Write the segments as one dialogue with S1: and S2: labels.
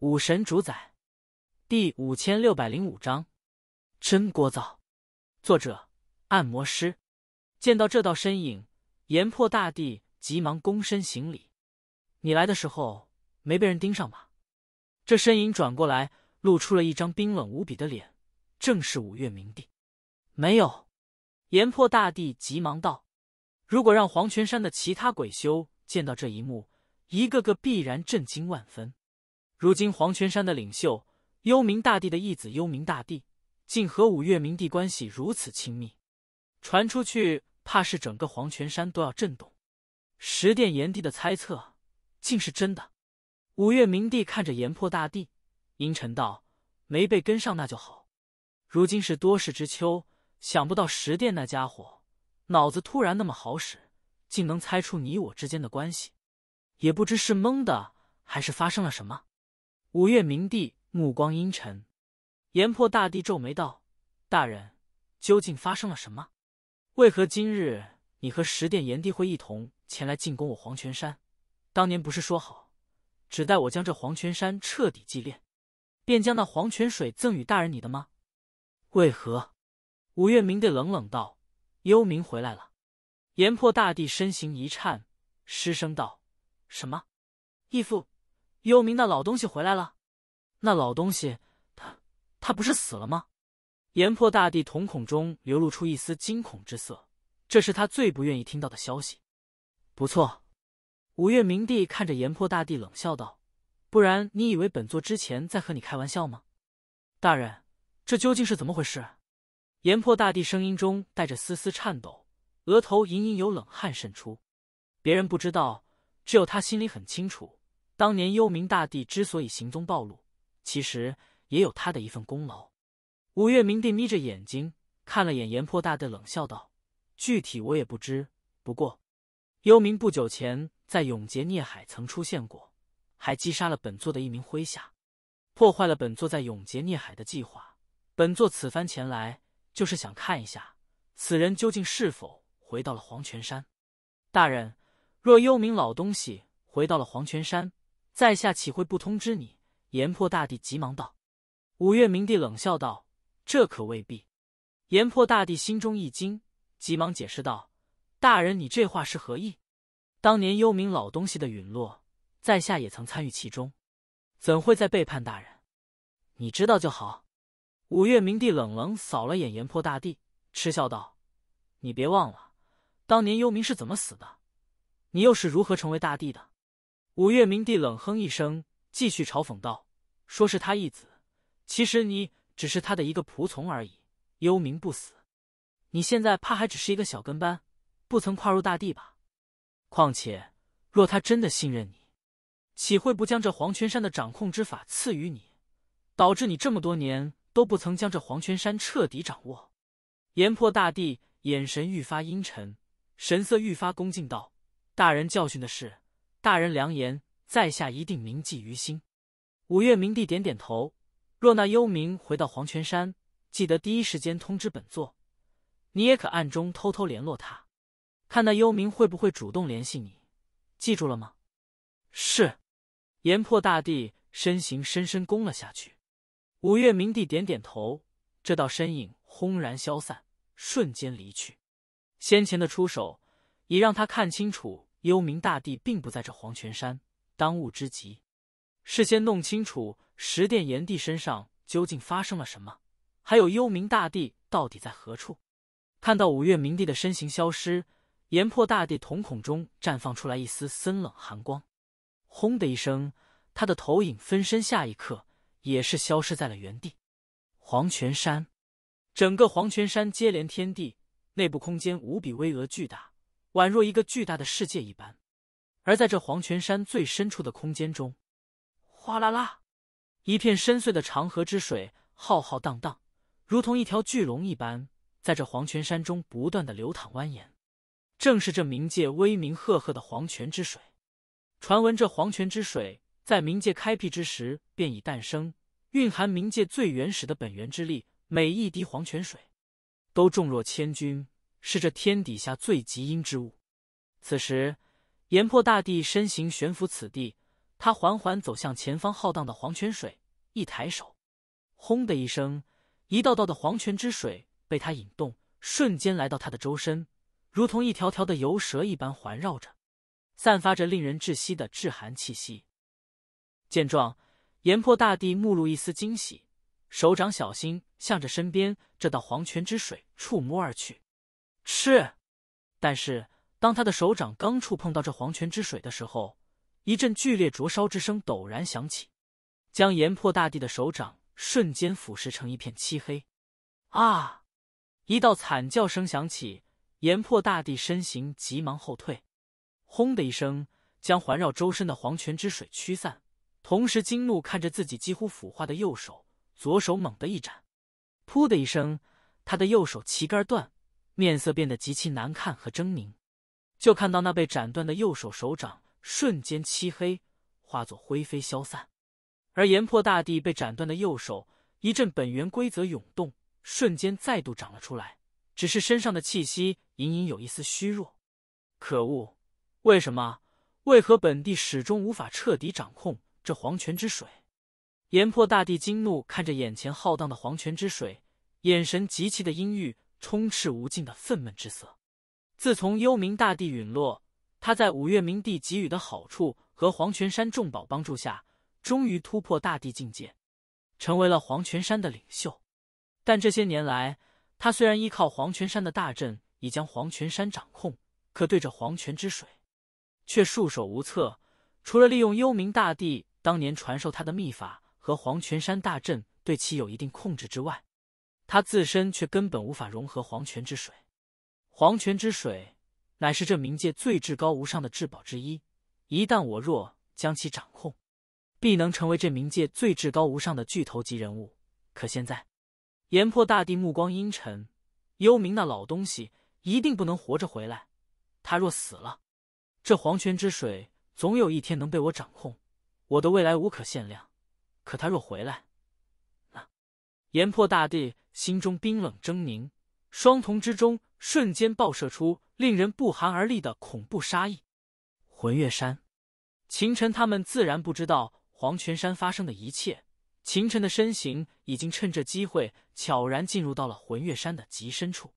S1: 武神主宰，第五千六百零五章，真聒噪。作者：按摩师。见到这道身影，炎破大帝急忙躬身行礼：“你来的时候没被人盯上吧？”这身影转过来，露出了一张冰冷无比的脸，正是五岳冥帝。没有，炎破大帝急忙道：“如果让黄泉山的其他鬼修见到这一幕，一个个必然震惊万分。”如今黄泉山的领袖幽冥大帝的义子幽冥大帝，竟和五岳冥帝关系如此亲密，传出去怕是整个黄泉山都要震动。十殿炎帝的猜测竟是真的。五岳冥帝看着炎破大帝，阴沉道：“没被跟上那就好。如今是多事之秋，想不到十殿那家伙脑子突然那么好使，竟能猜出你我之间的关系，也不知是蒙的还是发生了什么。”五岳明帝目光阴沉，炎婆大帝皱眉道：“大人，究竟发生了什么？为何今日你和十殿炎帝会一同前来进攻我黄泉山？当年不是说好，只待我将这黄泉山彻底祭炼，便将那黄泉水赠与大人你的吗？为何？”五岳明帝冷冷道：“幽冥回来了。”炎婆大帝身形一颤，失声道：“什么？义父？”幽冥那老东西回来了，那老东西他他不是死了吗？炎破大帝瞳孔中流露出一丝惊恐之色，这是他最不愿意听到的消息。不错，五岳明帝看着炎破大帝冷笑道：“不然你以为本座之前在和你开玩笑吗？”大人，这究竟是怎么回事？炎破大帝声音中带着丝丝颤抖，额头隐隐有冷汗渗出。别人不知道，只有他心里很清楚。当年幽冥大帝之所以行踪暴露，其实也有他的一份功劳。五岳明帝眯着眼睛看了眼阎婆大帝，冷笑道：“具体我也不知，不过幽冥不久前在永劫孽海曾出现过，还击杀了本座的一名麾下，破坏了本座在永劫孽海的计划。本座此番前来，就是想看一下此人究竟是否回到了黄泉山。大人，若幽冥老东西回到了黄泉山。”在下岂会不通知你？炎破大帝急忙道。五岳明帝冷笑道：“这可未必。”炎破大帝心中一惊，急忙解释道：“大人，你这话是何意？当年幽冥老东西的陨落，在下也曾参与其中，怎会在背叛大人？你知道就好。”五岳明帝冷冷扫了眼炎破大帝，嗤笑道：“你别忘了，当年幽冥是怎么死的？你又是如何成为大帝的？”五岳明帝冷哼一声，继续嘲讽道：“说是他义子，其实你只是他的一个仆从而已。幽冥不死，你现在怕还只是一个小跟班，不曾跨入大地吧？况且，若他真的信任你，岂会不将这黄泉山的掌控之法赐予你，导致你这么多年都不曾将这黄泉山彻底掌握？”阎破大帝眼神愈发阴沉，神色愈发恭敬道：“大人教训的是。”大人良言，在下一定铭记于心。五岳明帝点点头。若那幽冥回到黄泉山，记得第一时间通知本座。你也可暗中偷偷联络他，看那幽冥会不会主动联系你。记住了吗？是。岩破大帝身形深深攻了下去。五岳明帝点点头。这道身影轰然消散，瞬间离去。先前的出手已让他看清楚。幽冥大帝并不在这黄泉山，当务之急是先弄清楚十殿炎帝身上究竟发生了什么，还有幽冥大帝到底在何处。看到五岳明帝的身形消失，炎破大帝瞳孔中绽放出来一丝森冷寒光。轰的一声，他的投影分身下一刻也是消失在了原地。黄泉山，整个黄泉山接连天地，内部空间无比巍峨巨大。宛若一个巨大的世界一般，而在这黄泉山最深处的空间中，哗啦啦，一片深邃的长河之水浩浩荡荡，如同一条巨龙一般，在这黄泉山中不断的流淌蜿蜒。正是这冥界威名赫赫的黄泉之水。传闻这黄泉之水在冥界开辟之时便已诞生，蕴含冥界最原始的本源之力，每一滴黄泉水都重若千钧。是这天底下最极阴之物。此时，炎破大帝身形悬浮此地，他缓缓走向前方浩荡的黄泉水，一抬手，轰的一声，一道道的黄泉之水被他引动，瞬间来到他的周身，如同一条条的游蛇一般环绕着，散发着令人窒息的至寒气息。见状，炎破大帝目露一丝惊喜，手掌小心向着身边这道黄泉之水触摸而去。是，但是当他的手掌刚触碰到这黄泉之水的时候，一阵剧烈灼烧之声陡然响起，将岩破大帝的手掌瞬间腐蚀成一片漆黑。啊！一道惨叫声响起，岩破大帝身形急忙后退，轰的一声，将环绕周身的黄泉之水驱散。同时惊怒看着自己几乎腐化的右手，左手猛地一斩，噗的一声，他的右手旗杆断。面色变得极其难看和狰狞，就看到那被斩断的右手手掌瞬间漆黑，化作灰飞消散。而炎破大帝被斩断的右手，一阵本源规则涌动，瞬间再度长了出来，只是身上的气息隐隐有一丝虚弱。可恶，为什么？为何本帝始终无法彻底掌控这黄泉之水？炎破大帝惊怒看着眼前浩荡的黄泉之水，眼神极其的阴郁。充斥无尽的愤懑之色。自从幽冥大帝陨落，他在五岳冥帝给予的好处和黄泉山重宝帮助下，终于突破大帝境界，成为了黄泉山的领袖。但这些年来，他虽然依靠黄泉山的大阵已将黄泉山掌控，可对着黄泉之水，却束手无策。除了利用幽冥大帝当年传授他的秘法和黄泉山大阵对其有一定控制之外。他自身却根本无法融合黄泉之水，黄泉之水乃是这冥界最至高无上的至宝之一。一旦我若将其掌控，必能成为这冥界最至高无上的巨头级人物。可现在，阎破大帝目光阴沉，幽冥那老东西一定不能活着回来。他若死了，这黄泉之水总有一天能被我掌控，我的未来无可限量。可他若回来，那阎破大帝。心中冰冷狰狞，双瞳之中瞬间爆射出令人不寒而栗的恐怖杀意。魂月山，秦尘他们自然不知道黄泉山发生的一切。秦尘的身形已经趁这机会悄然进入到了魂月山的极深处。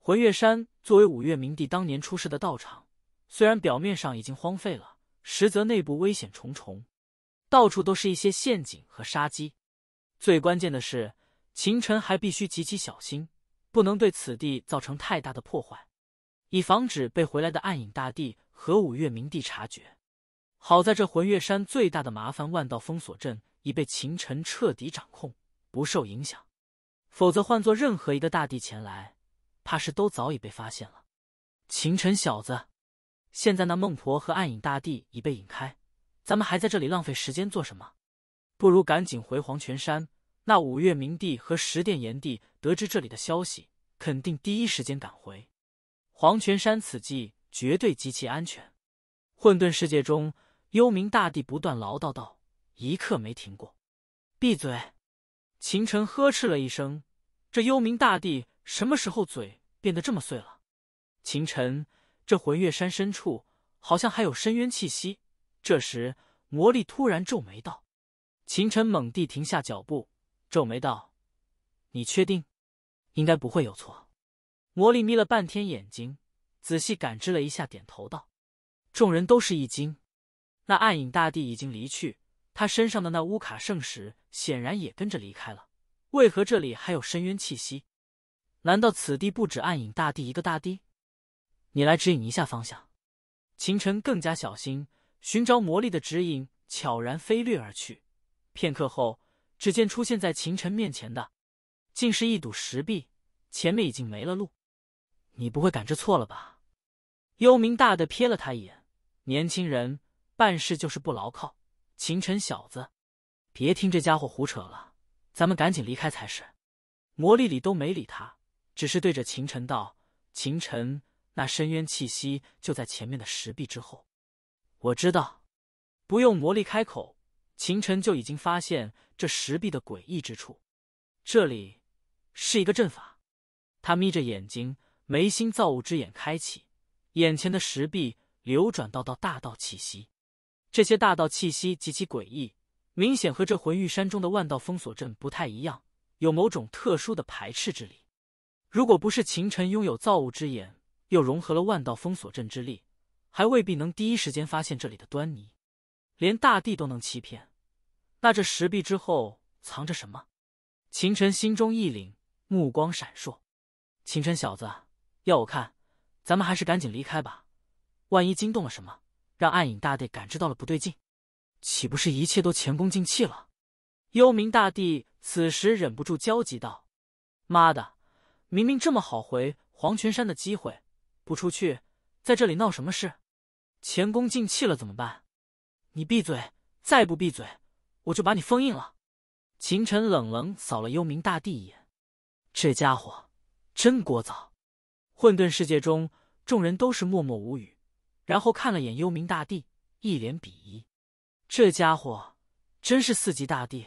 S1: 魂月山作为五岳名帝当年出世的道场，虽然表面上已经荒废了，实则内部危险重重，到处都是一些陷阱和杀机。最关键的是。秦晨还必须极其小心，不能对此地造成太大的破坏，以防止被回来的暗影大帝和五岳明帝察觉。好在这魂月山最大的麻烦万道封锁阵已被秦晨彻底掌控，不受影响。否则换做任何一个大帝前来，怕是都早已被发现了。秦晨小子，现在那孟婆和暗影大帝已被引开，咱们还在这里浪费时间做什么？不如赶紧回黄泉山。那五岳明帝和十殿炎帝得知这里的消息，肯定第一时间赶回黄泉山。此计绝对极其安全。混沌世界中，幽冥大帝不断唠叨道，一刻没停过。闭嘴！秦尘呵斥了一声。这幽冥大帝什么时候嘴变得这么碎了？秦尘，这魂月山深处好像还有深渊气息。这时，魔力突然皱眉道。秦尘猛地停下脚步。皱眉道：“你确定？应该不会有错。”魔力眯了半天眼睛，仔细感知了一下，点头道：“众人都是一惊。那暗影大帝已经离去，他身上的那乌卡圣石显然也跟着离开了。为何这里还有深渊气息？难道此地不止暗影大帝一个大帝？你来指引一下方向。”秦尘更加小心，寻找魔力的指引，悄然飞掠而去。片刻后。只见出现在秦尘面前的，竟是一堵石壁，前面已经没了路。你不会感知错了吧？幽冥大的瞥了他一眼，年轻人办事就是不牢靠。秦尘小子，别听这家伙胡扯了，咱们赶紧离开才是。魔力里都没理他，只是对着秦尘道：“秦尘，那深渊气息就在前面的石壁之后。”我知道，不用魔力开口。秦尘就已经发现这石壁的诡异之处，这里是一个阵法。他眯着眼睛，眉心造物之眼开启，眼前的石壁流转到到大道气息。这些大道气息极其诡异，明显和这魂玉山中的万道封锁阵不太一样，有某种特殊的排斥之力。如果不是秦尘拥有造物之眼，又融合了万道封锁阵之力，还未必能第一时间发现这里的端倪。连大地都能欺骗，那这石壁之后藏着什么？秦尘心中一凛，目光闪烁。秦尘小子，要我看，咱们还是赶紧离开吧。万一惊动了什么，让暗影大帝感知到了不对劲，岂不是一切都前功尽弃了？幽冥大帝此时忍不住焦急道：“妈的，明明这么好回黄泉山的机会，不出去，在这里闹什么事？前功尽弃了怎么办？”你闭嘴！再不闭嘴，我就把你封印了！秦尘冷冷扫了幽冥大帝一眼，这家伙真聒噪。混沌世界中，众人都是默默无语，然后看了眼幽冥大帝，一脸鄙夷。这家伙真是四级大帝，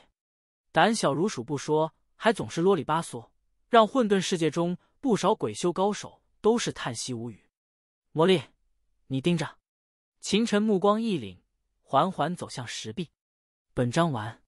S1: 胆小如鼠不说，还总是啰里八嗦，让混沌世界中不少鬼修高手都是叹息无语。魔力，你盯着！秦尘目光一凛。缓缓走向石壁。本章完。